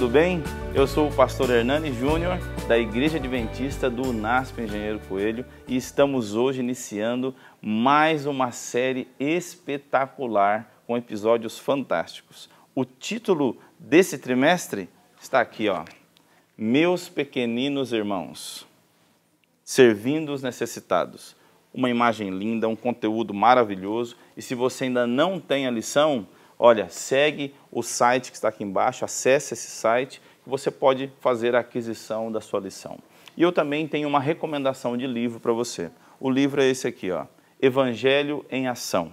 tudo bem? Eu sou o pastor Hernani Júnior, da Igreja Adventista do NASP Engenheiro Coelho, e estamos hoje iniciando mais uma série espetacular com episódios fantásticos. O título desse trimestre está aqui, ó. Meus pequeninos irmãos, servindo os necessitados. Uma imagem linda, um conteúdo maravilhoso, e se você ainda não tem a lição, olha, segue o site que está aqui embaixo, acesse esse site que você pode fazer a aquisição da sua lição. E eu também tenho uma recomendação de livro para você. O livro é esse aqui, ó, Evangelho em Ação.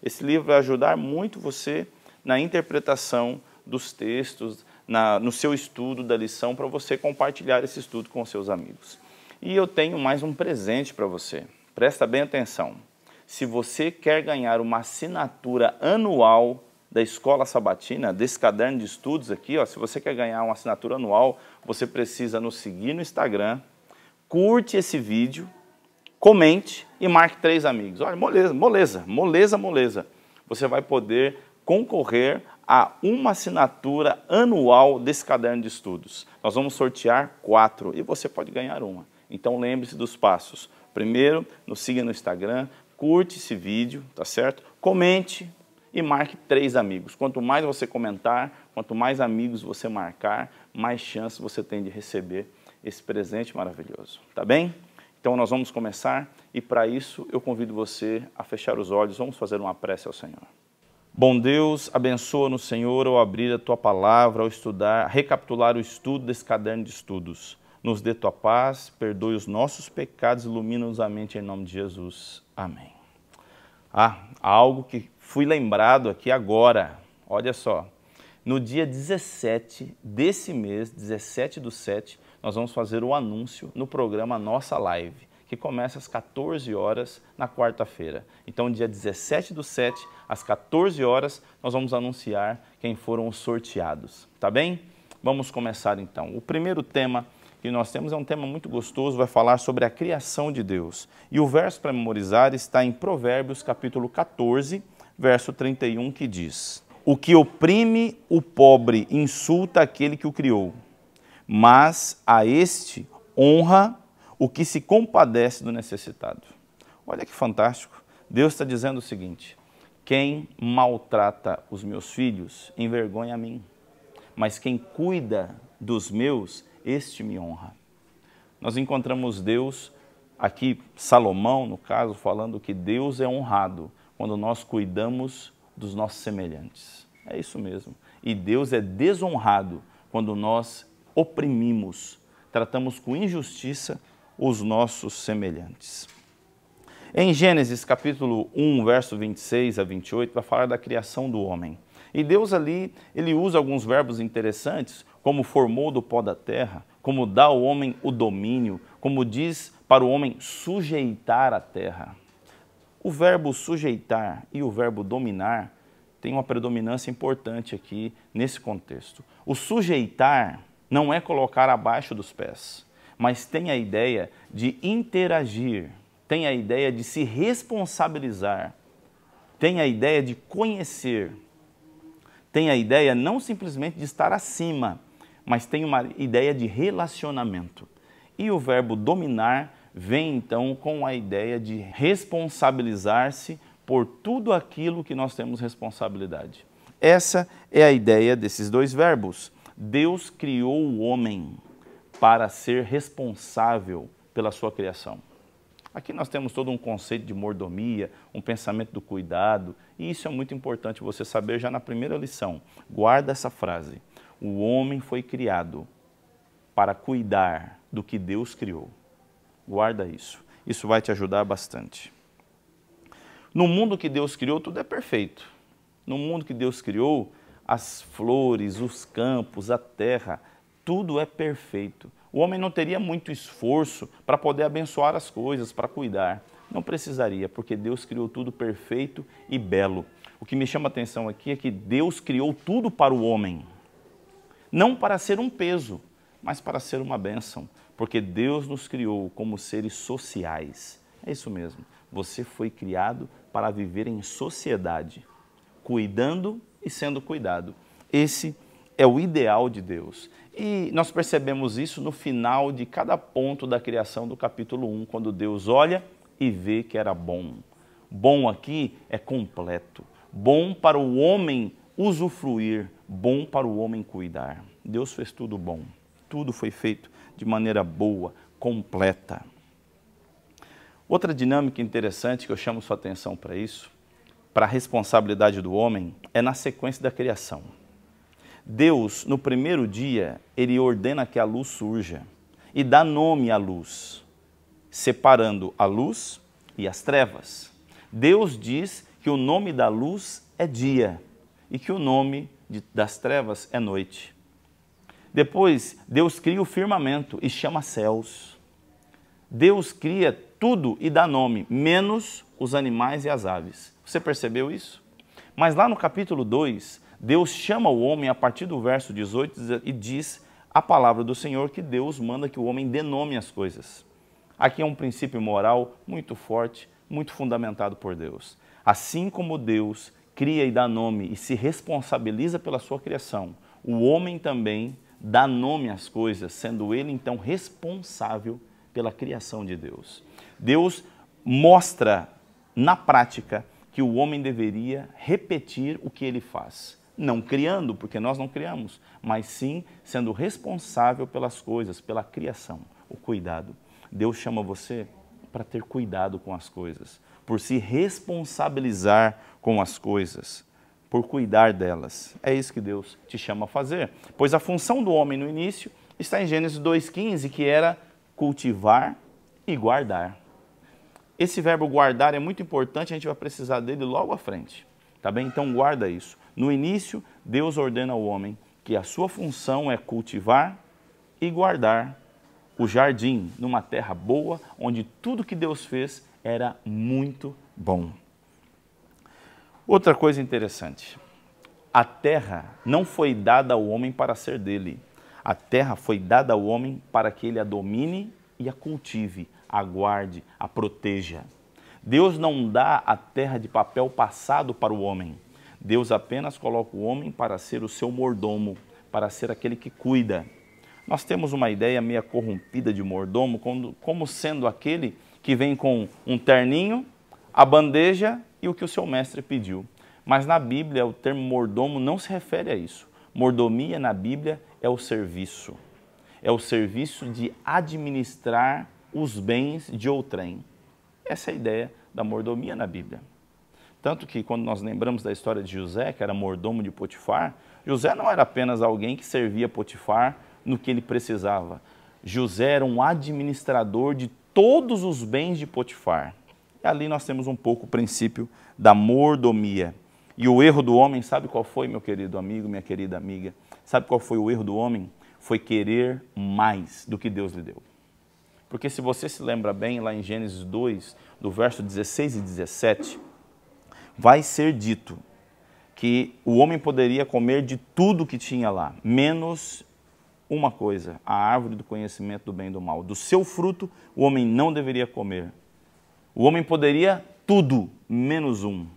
Esse livro vai ajudar muito você na interpretação dos textos, na, no seu estudo da lição, para você compartilhar esse estudo com seus amigos. E eu tenho mais um presente para você. Presta bem atenção. Se você quer ganhar uma assinatura anual da Escola Sabatina, desse caderno de estudos aqui, ó, se você quer ganhar uma assinatura anual, você precisa nos seguir no Instagram, curte esse vídeo, comente e marque três amigos. Olha, moleza, moleza, moleza, moleza. Você vai poder concorrer a uma assinatura anual desse caderno de estudos. Nós vamos sortear quatro e você pode ganhar uma. Então lembre-se dos passos. Primeiro, nos siga no Instagram, curte esse vídeo, tá certo? Comente, e marque três amigos. Quanto mais você comentar, quanto mais amigos você marcar, mais chance você tem de receber esse presente maravilhoso. Tá bem? Então nós vamos começar e para isso eu convido você a fechar os olhos, vamos fazer uma prece ao Senhor. Bom Deus, abençoa-nos, Senhor, ao abrir a tua palavra, ao estudar, recapitular o estudo desse caderno de estudos. Nos dê tua paz, perdoe os nossos pecados, ilumina-nos a mente em nome de Jesus. Amém. Ah, há algo que fui lembrado aqui agora, olha só. No dia 17 desse mês, 17 do 7, nós vamos fazer o um anúncio no programa Nossa Live, que começa às 14 horas na quarta-feira. Então, dia 17 do 7, às 14 horas, nós vamos anunciar quem foram os sorteados, tá bem? Vamos começar então. O primeiro tema que nós temos é um tema muito gostoso, vai falar sobre a criação de Deus. E o verso para memorizar está em Provérbios capítulo 14, verso 31, que diz: O que oprime o pobre insulta aquele que o criou, mas a este honra o que se compadece do necessitado. Olha que fantástico. Deus está dizendo o seguinte: quem maltrata os meus filhos envergonha a mim, mas quem cuida dos meus, este me honra. Nós encontramos Deus, aqui Salomão, no caso, falando que Deus é honrado quando nós cuidamos dos nossos semelhantes. É isso mesmo. E Deus é desonrado quando nós oprimimos, tratamos com injustiça os nossos semelhantes. Em Gênesis capítulo 1, verso 26 a 28, vai falar da criação do homem. E Deus ali, ele usa alguns verbos interessantes, como formou do pó da terra, como dá ao homem o domínio, como diz para o homem sujeitar a terra. O verbo sujeitar e o verbo dominar têm uma predominância importante aqui nesse contexto. O sujeitar não é colocar abaixo dos pés, mas tem a ideia de interagir, tem a ideia de se responsabilizar, tem a ideia de conhecer, tem a ideia não simplesmente de estar acima, mas tem uma ideia de relacionamento. E o verbo dominar vem então com a ideia de responsabilizar-se por tudo aquilo que nós temos responsabilidade. Essa é a ideia desses dois verbos. Deus criou o homem para ser responsável pela sua criação. Aqui nós temos todo um conceito de mordomia, um pensamento do cuidado, e isso é muito importante você saber já na primeira lição. Guarda essa frase. O homem foi criado para cuidar do que Deus criou. Guarda isso. Isso vai te ajudar bastante. No mundo que Deus criou, tudo é perfeito. No mundo que Deus criou, as flores, os campos, a terra, tudo é perfeito. O homem não teria muito esforço para poder abençoar as coisas, para cuidar. Não precisaria, porque Deus criou tudo perfeito e belo. O que me chama a atenção aqui é que Deus criou tudo para o homem, não para ser um peso, mas para ser uma bênção porque Deus nos criou como seres sociais. É isso mesmo. Você foi criado para viver em sociedade, cuidando e sendo cuidado. Esse é o ideal de Deus. E nós percebemos isso no final de cada ponto da criação do capítulo 1, quando Deus olha e vê que era bom. Bom aqui é completo. Bom para o homem usufruir, bom para o homem cuidar. Deus fez tudo bom. Tudo foi feito de maneira boa, completa. Outra dinâmica interessante que eu chamo sua atenção para isso, para a responsabilidade do homem, é na sequência da criação. Deus, no primeiro dia, ele ordena que a luz surja e dá nome à luz, separando a luz e as trevas. Deus diz que o nome da luz é dia e que o nome das trevas é noite. Depois, Deus cria o firmamento e chama céus. Deus cria tudo e dá nome, menos os animais e as aves. Você percebeu isso? Mas lá no capítulo 2, Deus chama o homem a partir do verso 18 e diz a palavra do Senhor que Deus manda que o homem denome as coisas. Aqui é um princípio moral muito forte, muito fundamentado por Deus. Assim como Deus cria e dá nome e se responsabiliza pela sua criação, o homem também dá nome às coisas, sendo ele então responsável pela criação de Deus. Deus mostra na prática que o homem deveria repetir o que ele faz. Não criando, porque nós não criamos, mas sim sendo responsável pelas coisas, pela criação, o cuidado. Deus chama você para ter cuidado com as coisas, por se responsabilizar com as coisas por cuidar delas. É isso que Deus te chama a fazer. Pois a função do homem no início está em Gênesis 2,15, que era cultivar e guardar. Esse verbo guardar é muito importante, a gente vai precisar dele logo à frente. Tá bem? Então guarda isso. No início, Deus ordena ao homem que a sua função é cultivar e guardar o jardim numa terra boa, onde tudo que Deus fez era muito bom. Outra coisa interessante: a terra não foi dada ao homem para ser dele. A terra foi dada ao homem para que ele a domine e a cultive, a guarde, a proteja. Deus não dá a terra de papel passado para o homem. Deus apenas coloca o homem para ser o seu mordomo, para ser aquele que cuida. Nós temos uma ideia meia corrompida de mordomo como sendo aquele que vem com um terninho a bandeja e o que o seu mestre pediu. Mas na Bíblia, o termo mordomo não se refere a isso. Mordomia na Bíblia é o serviço. É o serviço de administrar os bens de outrem. Essa é a ideia da mordomia na Bíblia. Tanto que quando nós lembramos da história de José, que era mordomo de Potifar, José não era apenas alguém que servia Potifar no que ele precisava. José era um administrador de todos os bens de Potifar. E ali nós temos um pouco o princípio da mordomia. E o erro do homem, sabe qual foi, meu querido amigo, minha querida amiga? Sabe qual foi o erro do homem? Foi querer mais do que Deus lhe deu. Porque se você se lembra bem, lá em Gênesis 2, do verso 16 e 17, vai ser dito que o homem poderia comer de tudo que tinha lá, menos uma coisa, a árvore do conhecimento do bem e do mal. Do seu fruto o homem não deveria comer, o homem poderia tudo menos um.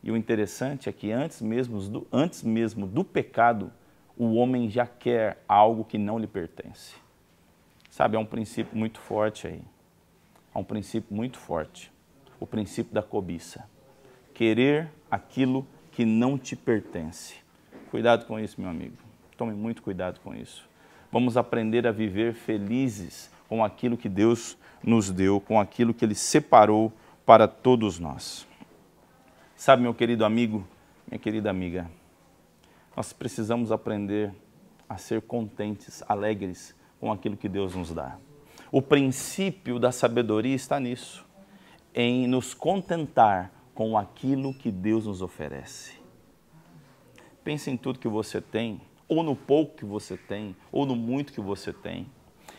E o interessante é que antes mesmo do, antes mesmo do pecado, o homem já quer algo que não lhe pertence. Sabe, é um princípio muito forte aí. É um princípio muito forte. O princípio da cobiça. Querer aquilo que não te pertence. Cuidado com isso, meu amigo. Tome muito cuidado com isso. Vamos aprender a viver felizes com aquilo que Deus nos deu, com aquilo que Ele separou para todos nós. Sabe, meu querido amigo, minha querida amiga, nós precisamos aprender a ser contentes, alegres com aquilo que Deus nos dá. O princípio da sabedoria está nisso, em nos contentar com aquilo que Deus nos oferece. Pense em tudo que você tem, ou no pouco que você tem, ou no muito que você tem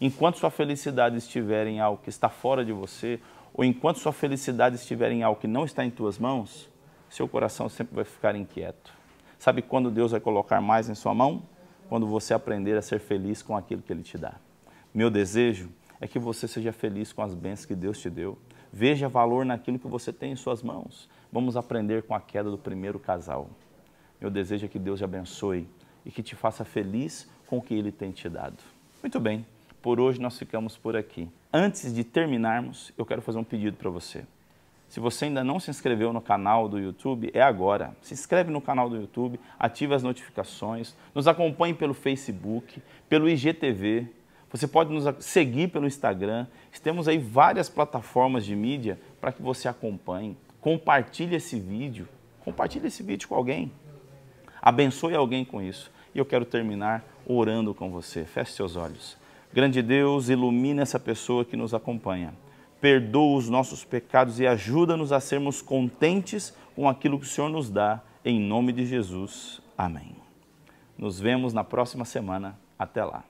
enquanto sua felicidade estiver em algo que está fora de você, ou enquanto sua felicidade estiver em algo que não está em tuas mãos, seu coração sempre vai ficar inquieto. Sabe quando Deus vai colocar mais em sua mão? Quando você aprender a ser feliz com aquilo que Ele te dá. Meu desejo é que você seja feliz com as bênçãos que Deus te deu. Veja valor naquilo que você tem em suas mãos. Vamos aprender com a queda do primeiro casal. Meu desejo é que Deus te abençoe e que te faça feliz com o que Ele tem te dado. Muito bem. Por hoje nós ficamos por aqui. Antes de terminarmos, eu quero fazer um pedido para você. Se você ainda não se inscreveu no canal do YouTube, é agora. Se inscreve no canal do YouTube, ative as notificações, nos acompanhe pelo Facebook, pelo IGTV. Você pode nos seguir pelo Instagram. Temos aí várias plataformas de mídia para que você acompanhe. Compartilhe esse vídeo. Compartilhe esse vídeo com alguém. Abençoe alguém com isso. E eu quero terminar orando com você. Feche seus olhos. Grande Deus, ilumina essa pessoa que nos acompanha. Perdoa os nossos pecados e ajuda-nos a sermos contentes com aquilo que o Senhor nos dá. Em nome de Jesus. Amém. Nos vemos na próxima semana. Até lá.